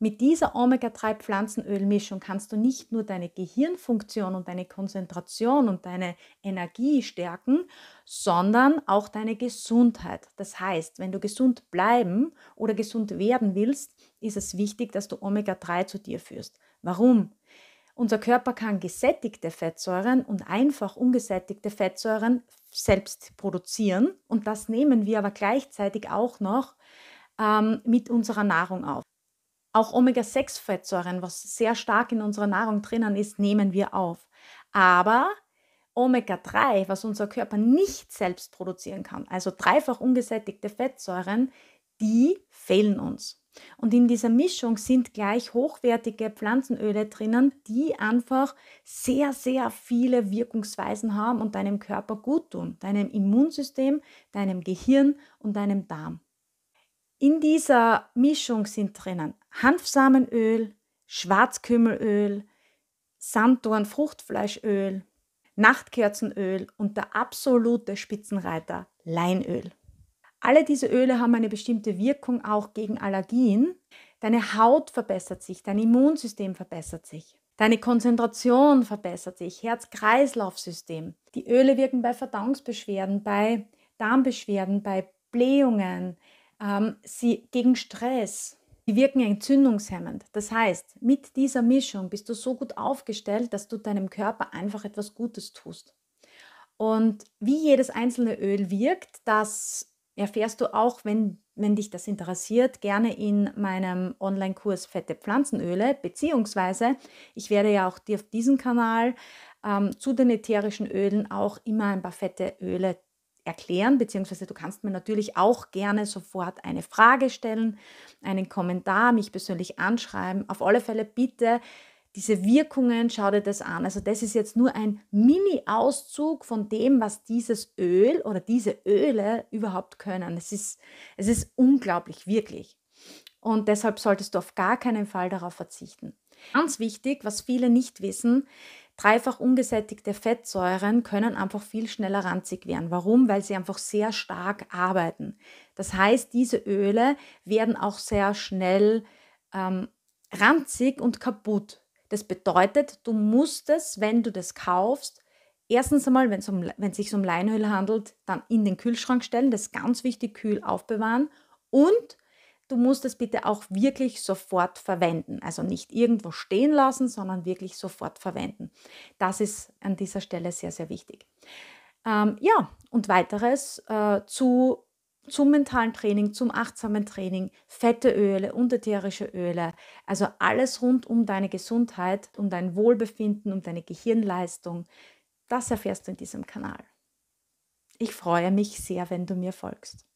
Mit dieser Omega-3-Pflanzenölmischung kannst du nicht nur deine Gehirnfunktion und deine Konzentration und deine Energie stärken, sondern auch deine Gesundheit. Das heißt, wenn du gesund bleiben oder gesund werden willst, ist es wichtig, dass du Omega-3 zu dir führst. Warum? Unser Körper kann gesättigte Fettsäuren und einfach ungesättigte Fettsäuren selbst produzieren und das nehmen wir aber gleichzeitig auch noch ähm, mit unserer Nahrung auf. Auch Omega-6-Fettsäuren, was sehr stark in unserer Nahrung drinnen ist, nehmen wir auf. Aber Omega-3, was unser Körper nicht selbst produzieren kann, also dreifach ungesättigte Fettsäuren, die fehlen uns. Und in dieser Mischung sind gleich hochwertige Pflanzenöle drinnen, die einfach sehr, sehr viele Wirkungsweisen haben und deinem Körper gut tun, deinem Immunsystem, deinem Gehirn und deinem Darm. In dieser Mischung sind drinnen Hanfsamenöl, Schwarzkümmelöl, Sanddorn-Fruchtfleischöl, Nachtkerzenöl und der absolute Spitzenreiter Leinöl. Alle diese Öle haben eine bestimmte Wirkung auch gegen Allergien. Deine Haut verbessert sich, dein Immunsystem verbessert sich, deine Konzentration verbessert sich, Herz-Kreislauf-System. Die Öle wirken bei Verdauungsbeschwerden, bei Darmbeschwerden, bei Blähungen, ähm, sie gegen Stress, die wirken entzündungshemmend. Das heißt, mit dieser Mischung bist du so gut aufgestellt, dass du deinem Körper einfach etwas Gutes tust. Und wie jedes einzelne Öl wirkt, das erfährst du auch, wenn, wenn dich das interessiert, gerne in meinem Online-Kurs Fette Pflanzenöle, beziehungsweise ich werde ja auch dir auf diesem Kanal ähm, zu den ätherischen Ölen auch immer ein paar fette Öle erklären, beziehungsweise du kannst mir natürlich auch gerne sofort eine Frage stellen, einen Kommentar, mich persönlich anschreiben. Auf alle Fälle bitte diese Wirkungen, schau dir das an. Also das ist jetzt nur ein Mini-Auszug von dem, was dieses Öl oder diese Öle überhaupt können. Es ist, es ist unglaublich, wirklich. Und deshalb solltest du auf gar keinen Fall darauf verzichten. Ganz wichtig, was viele nicht wissen, dreifach ungesättigte Fettsäuren können einfach viel schneller ranzig werden. Warum? Weil sie einfach sehr stark arbeiten. Das heißt, diese Öle werden auch sehr schnell ähm, ranzig und kaputt. Das bedeutet, du musst es, wenn du das kaufst, erstens einmal, wenn es sich um Leinöl handelt, dann in den Kühlschrank stellen, das ist ganz wichtig, kühl aufbewahren und Du musst es bitte auch wirklich sofort verwenden. Also nicht irgendwo stehen lassen, sondern wirklich sofort verwenden. Das ist an dieser Stelle sehr, sehr wichtig. Ähm, ja, und weiteres äh, zu, zum mentalen Training, zum achtsamen Training, fette Öle und ätherische Öle. Also alles rund um deine Gesundheit, um dein Wohlbefinden, um deine Gehirnleistung. Das erfährst du in diesem Kanal. Ich freue mich sehr, wenn du mir folgst.